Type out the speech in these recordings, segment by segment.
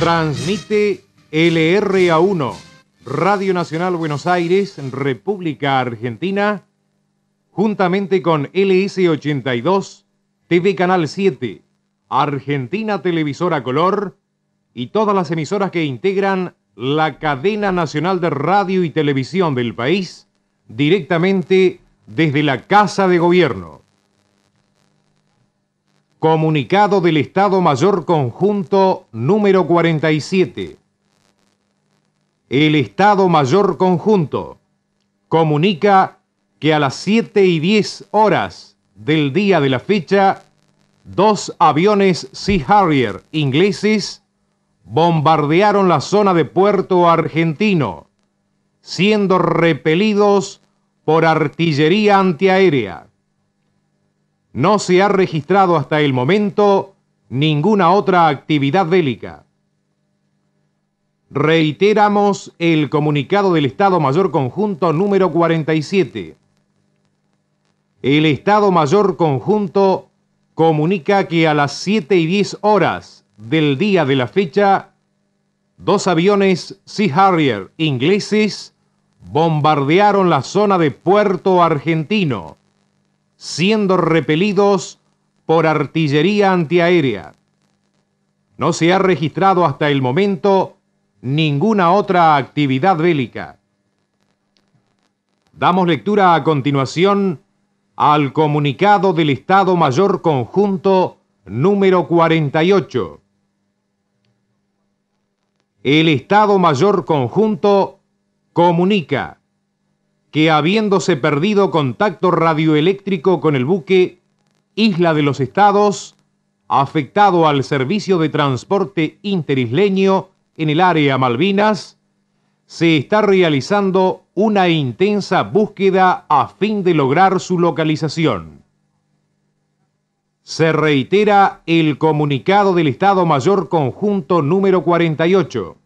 Transmite LRA1, Radio Nacional Buenos Aires, República Argentina, juntamente con LS82, TV Canal 7, Argentina Televisora Color y todas las emisoras que integran la cadena nacional de radio y televisión del país directamente desde la Casa de Gobierno. Comunicado del Estado Mayor Conjunto número 47. El Estado Mayor Conjunto comunica que a las 7 y 10 horas del día de la fecha, dos aviones Sea Harrier ingleses bombardearon la zona de Puerto Argentino, siendo repelidos por artillería antiaérea no se ha registrado hasta el momento ninguna otra actividad bélica. Reiteramos el comunicado del Estado Mayor Conjunto número 47. El Estado Mayor Conjunto comunica que a las 7 y 10 horas del día de la fecha, dos aviones Sea Harrier ingleses bombardearon la zona de Puerto Argentino siendo repelidos por artillería antiaérea. No se ha registrado hasta el momento ninguna otra actividad bélica. Damos lectura a continuación al comunicado del Estado Mayor Conjunto número 48. El Estado Mayor Conjunto comunica que habiéndose perdido contacto radioeléctrico con el buque Isla de los Estados, afectado al servicio de transporte interisleño en el área Malvinas, se está realizando una intensa búsqueda a fin de lograr su localización. Se reitera el comunicado del Estado Mayor Conjunto número 48.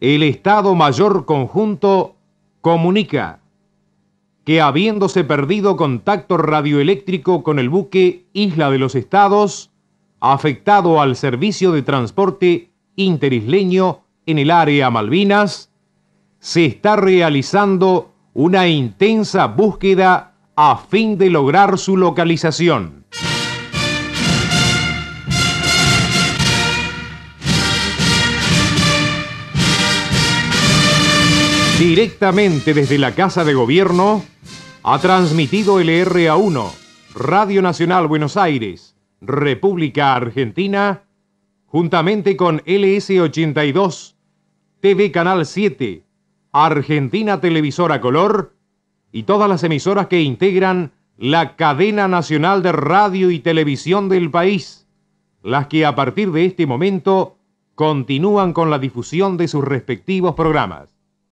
El Estado Mayor Conjunto comunica que habiéndose perdido contacto radioeléctrico con el buque Isla de los Estados, afectado al servicio de transporte interisleño en el área Malvinas, se está realizando una intensa búsqueda a fin de lograr su localización. Directamente desde la Casa de Gobierno ha transmitido LRA1, Radio Nacional Buenos Aires, República Argentina, juntamente con LS82, TV Canal 7, Argentina Televisora Color y todas las emisoras que integran la cadena nacional de radio y televisión del país, las que a partir de este momento continúan con la difusión de sus respectivos programas.